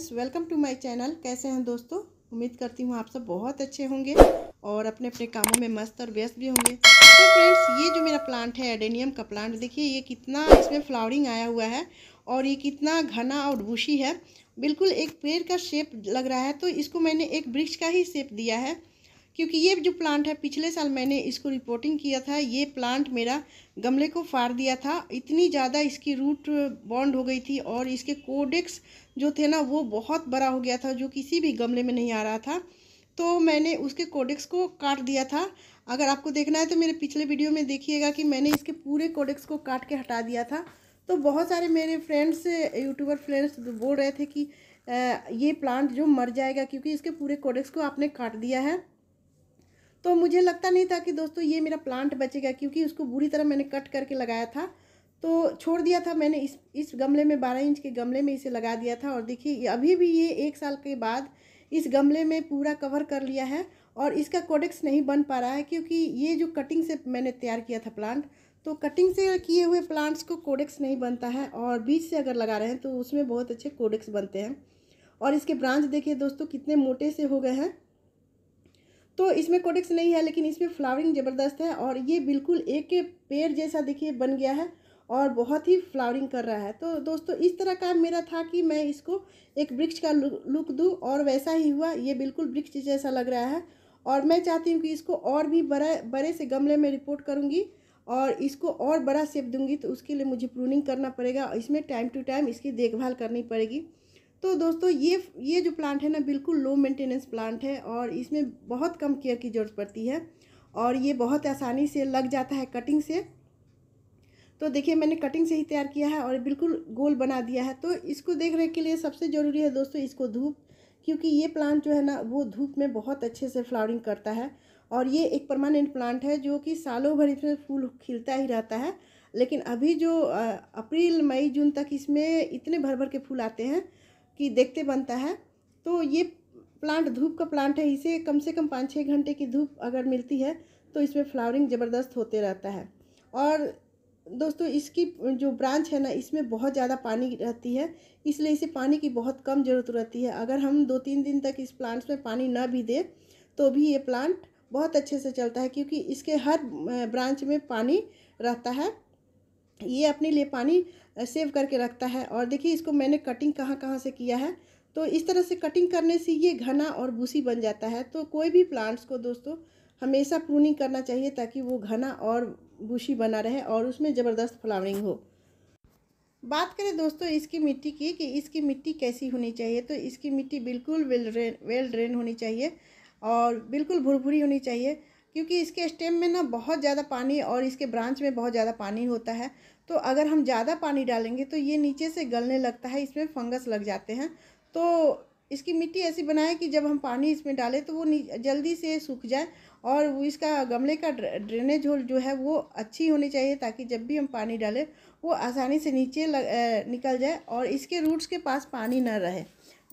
friends welcome to my channel कैसे हैं दोस्तों उम्मीद करती हूँ आप सब बहुत अच्छे होंगे और अपने अपने कामों में मस्त और व्यस्त भी होंगे तो फ्रेंड्स ये जो मेरा प्लांट है एडेनियम का प्लांट देखिए ये कितना इसमें फ्लावरिंग आया हुआ है और ये कितना घना और बुशी है बिल्कुल एक पेड़ का शेप लग रहा है तो इसको मैंने एक वृक्ष का ही शेप दिया है क्योंकि ये जो प्लांट है पिछले साल मैंने इसको रिपोर्टिंग किया था ये प्लांट मेरा गमले को फाड़ दिया था इतनी ज़्यादा इसकी रूट बॉन्ड हो गई थी और इसके कोडेक्स जो थे ना वो बहुत बड़ा हो गया था जो किसी भी गमले में नहीं आ रहा था तो मैंने उसके कोडेक्स को काट दिया था अगर आपको देखना है तो मेरे पिछले वीडियो में देखिएगा कि मैंने इसके पूरे कोडेक्स को काट के हटा दिया था तो बहुत सारे मेरे फ्रेंड्स यूट्यूबर फ्रेंड्स बोल रहे थे कि ये प्लांट जो मर जाएगा क्योंकि इसके पूरे कोडेक्स को आपने काट दिया है तो मुझे लगता नहीं था कि दोस्तों ये मेरा प्लांट बचेगा क्योंकि उसको बुरी तरह मैंने कट करके लगाया था तो छोड़ दिया था मैंने इस इस गमले में बारह इंच के गमले में इसे लगा दिया था और देखिए अभी भी ये एक साल के बाद इस गमले में पूरा कवर कर लिया है और इसका कोडेक्स नहीं बन पा रहा है क्योंकि ये जो कटिंग से मैंने तैयार किया था प्लांट तो कटिंग से किए हुए प्लांट्स को कोडेक्स नहीं बनता है और बीच से अगर लगा रहे हैं तो उसमें बहुत अच्छे कोडेक्स बनते हैं और इसके ब्रांच देखिए दोस्तों कितने मोटे से हो गए हैं तो इसमें कोडेक्स नहीं है लेकिन इसमें फ्लावरिंग ज़बरदस्त है और ये बिल्कुल एक पेड़ जैसा देखिए बन गया है और बहुत ही फ्लावरिंग कर रहा है तो दोस्तों इस तरह का मेरा था कि मैं इसको एक वृक्ष का लुक दूँ और वैसा ही हुआ ये बिल्कुल वृक्ष जैसा लग रहा है और मैं चाहती हूँ कि इसको और भी बड़ा बड़े से गमले में रिपोर्ट करूँगी और इसको और बड़ा सेप दूंगी तो उसके लिए मुझे प्रूनिंग करना पड़ेगा इसमें टाइम टू टाइम इसकी देखभाल करनी पड़ेगी तो दोस्तों ये ये जो प्लांट है ना बिल्कुल लो मेंटेनेंस प्लांट है और इसमें बहुत कम केयर की ज़रूरत पड़ती है और ये बहुत आसानी से लग जाता है कटिंग से तो देखिए मैंने कटिंग से ही तैयार किया है और बिल्कुल गोल बना दिया है तो इसको देख रेख के लिए सबसे ज़रूरी है दोस्तों इसको धूप क्योंकि ये प्लांट जो है ना वो धूप में बहुत अच्छे से फ्लावरिंग करता है और ये एक परमानेंट प्लांट है जो कि सालों भर इसमें फूल खिलता ही रहता है लेकिन अभी जो अप्रैल मई जून तक इसमें इतने भर भर के फूल आते हैं की देखते बनता है तो ये प्लांट धूप का प्लांट है इसे कम से कम पाँच छः घंटे की धूप अगर मिलती है तो इसमें फ्लावरिंग ज़बरदस्त होते रहता है और दोस्तों इसकी जो ब्रांच है ना इसमें बहुत ज़्यादा पानी रहती है इसलिए इसे पानी की बहुत कम ज़रूरत रहती है अगर हम दो तीन दिन तक इस प्लांट्स में पानी ना भी दें तो भी ये प्लांट बहुत अच्छे से चलता है क्योंकि इसके हर ब्रांच में पानी रहता है ये अपने लिए पानी सेव करके रखता है और देखिए इसको मैंने कटिंग कहाँ कहाँ से किया है तो इस तरह से कटिंग करने से ये घना और भूसी बन जाता है तो कोई भी प्लांट्स को दोस्तों हमेशा प्रूनिंग करना चाहिए ताकि वो घना और भूसी बना रहे और उसमें ज़बरदस्त फ्लावरिंग हो बात करें दोस्तों इसकी मिट्टी की कि इसकी मिट्टी कैसी होनी चाहिए तो इसकी मिट्टी बिल्कुल वेल ड्रेन वेल ड्रेन होनी चाहिए और बिल्कुल भुरभुरी होनी चाहिए क्योंकि इसके स्टेम में ना बहुत ज़्यादा पानी और इसके ब्रांच में बहुत ज़्यादा पानी होता है तो अगर हम ज़्यादा पानी डालेंगे तो ये नीचे से गलने लगता है इसमें फंगस लग जाते हैं तो इसकी मिट्टी ऐसी बनाए कि जब हम पानी इसमें डालें तो वो जल्दी से सूख जाए और इसका गमले का ड्रेनेज होल जो है वो अच्छी होनी चाहिए ताकि जब भी हम पानी डालें वो आसानी से नीचे लग, ए, निकल जाए और इसके रूट्स के पास पानी ना रहे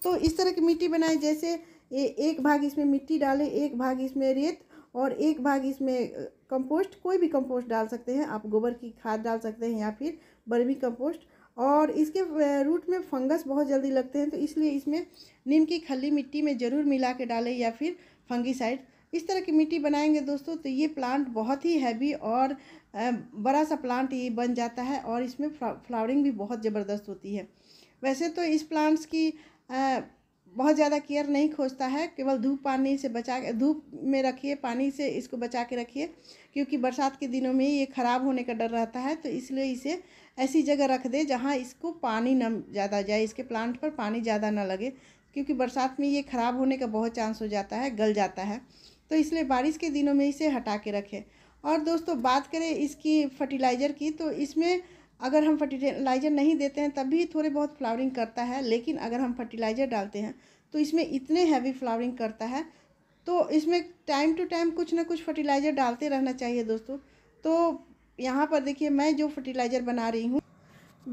तो इस तरह की मिट्टी बनाए जैसे ए, एक भाग इसमें मिट्टी डालें एक भाग इसमें रेत और एक भाग इसमें कंपोस्ट कोई भी कंपोस्ट डाल सकते हैं आप गोबर की खाद डाल सकते हैं या फिर बर्मी कंपोस्ट और इसके रूट में फंगस बहुत जल्दी लगते हैं तो इसलिए इसमें नीम की खली मिट्टी में ज़रूर मिला के डालें या फिर फंगीसाइड इस तरह की मिट्टी बनाएंगे दोस्तों तो ये प्लांट बहुत ही हैवी और बड़ा सा प्लांट ये बन जाता है और इसमें फ्लावरिंग भी बहुत ज़बरदस्त होती है वैसे तो इस प्लांट्स की बहुत ज़्यादा केयर नहीं खोजता है केवल धूप पानी से बचा के धूप में रखिए पानी से इसको बचा के रखिए क्योंकि बरसात के दिनों में ये ख़राब होने का डर रहता है तो इसलिए इसे ऐसी जगह रख दे जहाँ इसको पानी न ज़्यादा जाए इसके प्लांट पर पानी ज़्यादा ना लगे क्योंकि बरसात में ये ख़राब होने का बहुत चांस हो जाता है गल जाता है तो इसलिए बारिश के दिनों में इसे हटा के रखें और दोस्तों बात करें इसकी फर्टिलाइज़र की तो इसमें अगर हम फर्टिलाइज़र नहीं देते हैं तब भी थोड़े बहुत फ्लावरिंग करता है लेकिन अगर हम फर्टिलाइज़र डालते हैं तो इसमें इतने हैवी फ्लावरिंग करता है तो इसमें टाइम टू टाइम कुछ ना कुछ फर्टिलाइज़र डालते रहना चाहिए दोस्तों तो यहाँ पर देखिए मैं जो फर्टिलाइज़र बना रही हूँ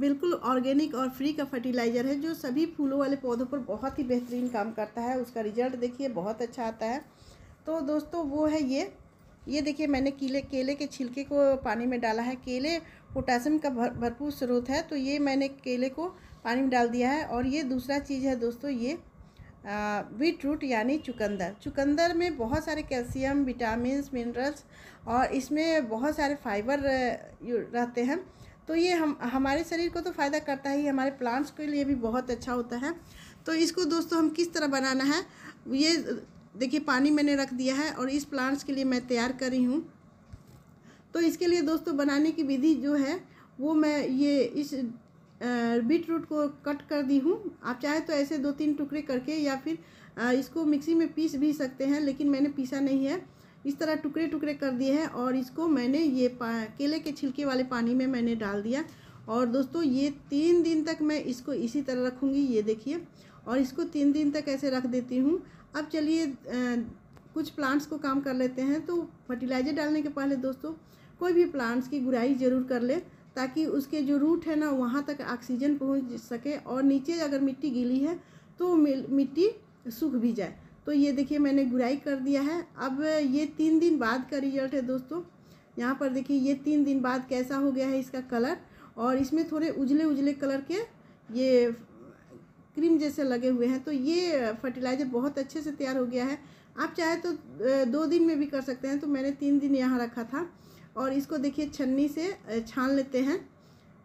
बिल्कुल ऑर्गेनिक और फ्री का फर्टिलाइज़र है जो सभी फूलों वाले पौधों पर बहुत ही बेहतरीन काम करता है उसका रिजल्ट देखिए बहुत अच्छा आता है तो दोस्तों वो है ये ये देखिए मैंने केले केले के छिलके को पानी में डाला है केले पोटासियम का भर भरपूर स्रोत है तो ये मैंने केले को पानी में डाल दिया है और ये दूसरा चीज़ है दोस्तों ये बीट रूट यानी चुकंदर चुकंदर में बहुत सारे कैल्शियम विटामिन मिनरल्स और इसमें बहुत सारे फाइबर रहते हैं तो ये हम हमारे शरीर को तो फ़ायदा करता ही हमारे प्लांट्स के लिए भी बहुत अच्छा होता है तो इसको दोस्तों हम किस तरह बनाना है ये देखिए पानी मैंने रख दिया है और इस प्लांट्स के लिए मैं तैयार कर रही हूँ तो इसके लिए दोस्तों बनाने की विधि जो है वो मैं ये इस बीट रूट को कट कर दी हूँ आप चाहे तो ऐसे दो तीन टुकड़े करके या फिर इसको मिक्सी में पीस भी सकते हैं लेकिन मैंने पीसा नहीं है इस तरह टुकड़े टुकड़े कर दिए हैं और इसको मैंने ये केले के छिलके वाले पानी में मैंने डाल दिया और दोस्तों ये तीन दिन तक मैं इसको इसी तरह रखूँगी ये देखिए और इसको तीन दिन तक ऐसे रख देती हूँ अब चलिए कुछ प्लांट्स को काम कर लेते हैं तो फर्टिलाइज़र डालने के पहले दोस्तों कोई भी प्लांट्स की गुराई ज़रूर कर ले ताकि उसके जो रूट है ना वहाँ तक ऑक्सीजन पहुँच सके और नीचे अगर मिट्टी गीली है तो मिट्टी सूख भी जाए तो ये देखिए मैंने गुराई कर दिया है अब ये तीन दिन बाद का रिजल्ट है दोस्तों यहाँ पर देखिए ये तीन दिन बाद कैसा हो गया है इसका कलर और इसमें थोड़े उजले उजले कलर के ये क्रीम जैसे लगे हुए हैं तो ये फर्टिलाइज़र बहुत अच्छे से तैयार हो गया है आप चाहे तो दो दिन में भी कर सकते हैं तो मैंने तीन दिन यहाँ रखा था और इसको देखिए छन्नी से छान लेते हैं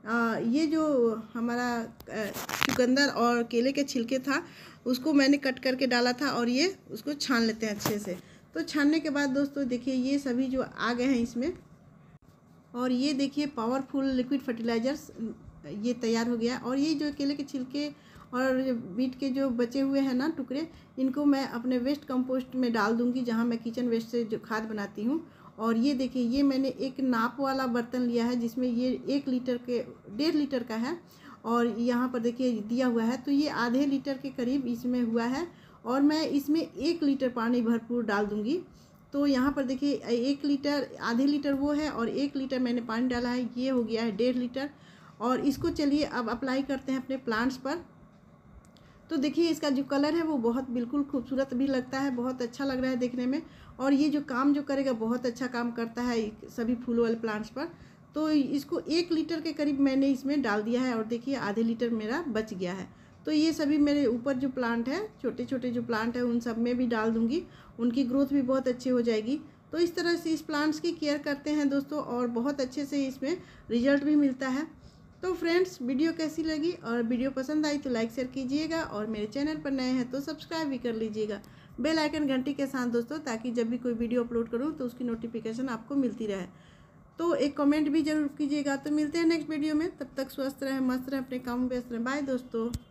आ, ये जो हमारा चुकंदर और केले के छिलके था उसको मैंने कट करके डाला था और ये उसको छान लेते हैं अच्छे से तो छानने के बाद दोस्तों देखिए ये सभी जो आ गए हैं इसमें और ये देखिए पावरफुल लिक्विड फर्टिलाइजर्स ये तैयार हो गया और ये जो केले के छिलके और बीट के जो बचे हुए हैं ना टुकड़े इनको मैं अपने वेस्ट कंपोस्ट में डाल दूँगी जहाँ मैं किचन वेस्ट से जो खाद बनाती हूँ और ये देखिए ये मैंने एक नाप वाला बर्तन लिया है जिसमें ये एक लीटर के डेढ़ लीटर का है और यहाँ पर देखिए दिया हुआ है तो ये आधे लीटर के करीब इसमें हुआ है और मैं इसमें एक लीटर पानी भरपूर डाल दूँगी तो यहाँ पर देखिए एक लीटर आधे लीटर वो है और एक लीटर मैंने पानी डाला है ये हो गया है डेढ़ लीटर और इसको चलिए अब अप्लाई करते हैं अपने प्लांट्स पर तो देखिए इसका जो कलर है वो बहुत बिल्कुल खूबसूरत भी लगता है बहुत अच्छा लग रहा है देखने में और ये जो काम जो करेगा बहुत अच्छा काम करता है सभी फूल वाले प्लांट्स पर तो इसको एक लीटर के करीब मैंने इसमें डाल दिया है और देखिए आधे लीटर मेरा बच गया है तो ये सभी मेरे ऊपर जो प्लांट है छोटे छोटे जो प्लांट है उन सब में भी डाल दूंगी उनकी ग्रोथ भी बहुत अच्छी हो जाएगी तो इस तरह से इस प्लांट्स की केयर करते हैं दोस्तों और बहुत अच्छे से इसमें रिजल्ट भी मिलता है तो फ्रेंड्स वीडियो कैसी लगी और वीडियो पसंद आई तो लाइक शेयर कीजिएगा और मेरे चैनल पर नए हैं तो सब्सक्राइब भी कर लीजिएगा बेल आइकन घंटी के साथ दोस्तों ताकि जब भी कोई वीडियो अपलोड करूँ तो उसकी नोटिफिकेशन आपको मिलती रहे तो एक कमेंट भी जरूर कीजिएगा तो मिलते हैं नेक्स्ट वीडियो में तब तक स्वस्थ रहें मस्त रहें अपने काम में व्यस्त रहें बाय दोस्तों